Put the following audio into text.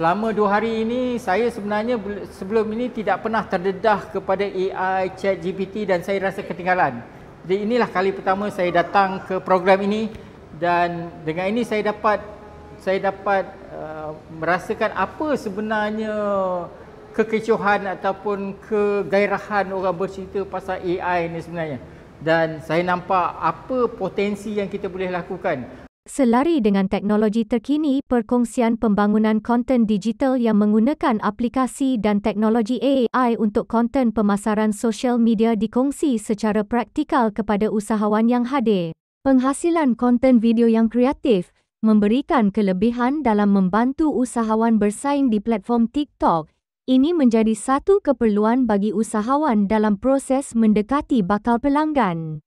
selama dua hari ini saya sebenarnya sebelum ini tidak pernah terdedah kepada AI chat GPT dan saya rasa ketinggalan. Jadi inilah kali pertama saya datang ke program ini dan dengan ini saya dapat saya dapat uh, merasakan apa sebenarnya kekecohan ataupun kegairahan orang bercerita pasal AI ini sebenarnya. Dan saya nampak apa potensi yang kita boleh lakukan. Selari dengan teknologi terkini, perkongsian pembangunan konten digital yang menggunakan aplikasi dan teknologi AI untuk konten pemasaran sosial media dikongsi secara praktikal kepada usahawan yang hadir. Penghasilan konten video yang kreatif memberikan kelebihan dalam membantu usahawan bersaing di platform TikTok. Ini menjadi satu keperluan bagi usahawan dalam proses mendekati bakal pelanggan.